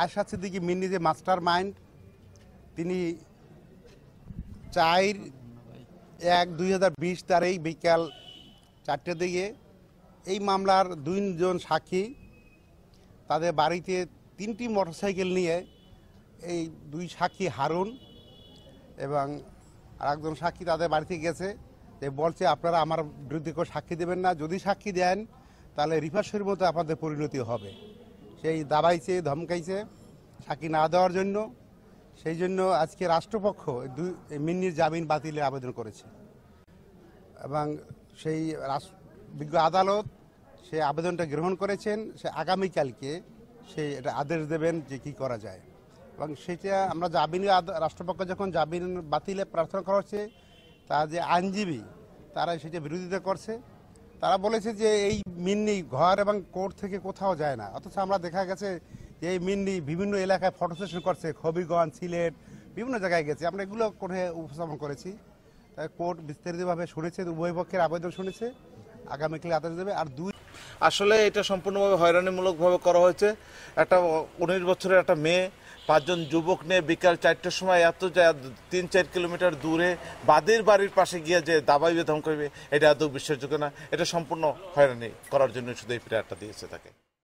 আয়সা সিদ্দিকি মিন্নি যে master mind তিনি চার এক দুই তার এই বিকাল চারটে দিকে এই মামলার দুইজন সাক্ষী তাদের বাড়িতে তিনটি মোটরসাইকেল নিয়ে এই দুই সাক্ষী হারুন এবং আর একজন সাক্ষী তাদের বাড়িতে গেছে যে বলছে আপনারা আমার বিরুদ্ধে কেউ সাক্ষী দেবেন না যদি সাক্ষী দেন তাহলে রিফার শরীর মতো আপনাদের পরিণতি হবে সেই দাবাইছে ধমকাইছে সাকি না দেওয়ার জন্য সেই জন্য আজকে রাষ্ট্রপক্ষ দুই মিন্নির জামিন বাতিলের আবেদন করেছে এবং সেই বিজ্ঞ আদালত সে আবেদনটা গ্রহণ করেছেন সে আগামীকালকে সে এটা আদেশ দেবেন যে কি করা যায় এবং সেটা আমরা জামিন রাষ্ট্রপক্ষ যখন জামিন বাতিলে প্রার্থনা করা হচ্ছে তা যে আইনজীবী তারা সেটা বিরোধিতা করছে তারা বলেছে যে এই মিন্নি ঘর এবং কোর্ট থেকে কোথাও যায় না অথচ আমরা দেখা গেছে যে এই মিন্নি বিভিন্ন এলাকায় ফটো সেশন করছে হবিগঞ্জ সিলেট বিভিন্ন জায়গায় গেছে আমরা এগুলো করে উপস্থাপন করেছি তাই কোর্ট বিস্তারিতভাবে শুনেছে উভয় পক্ষের আবেদন শুনেছে আগামীকালে আদেশ দেবে আর দুই আসলে এটা সম্পূর্ণভাবে হয়রানিমূলকভাবে করা হয়েছে একটা উনিশ বছরের একটা মেয়ে পাঁচজন যুবক নিয়ে বিকাল চারটার সময় এত তিন চার কিলোমিটার দূরে বাদের বাড়ির পাশে গিয়ে যে দাবাই বেদম করবে এটা আদৌ বিশ্বাসযোগ্য না এটা সম্পূর্ণ হয়রানি করার জন্য শুধু এই প্রেয়ারটা দিয়েছে তাকে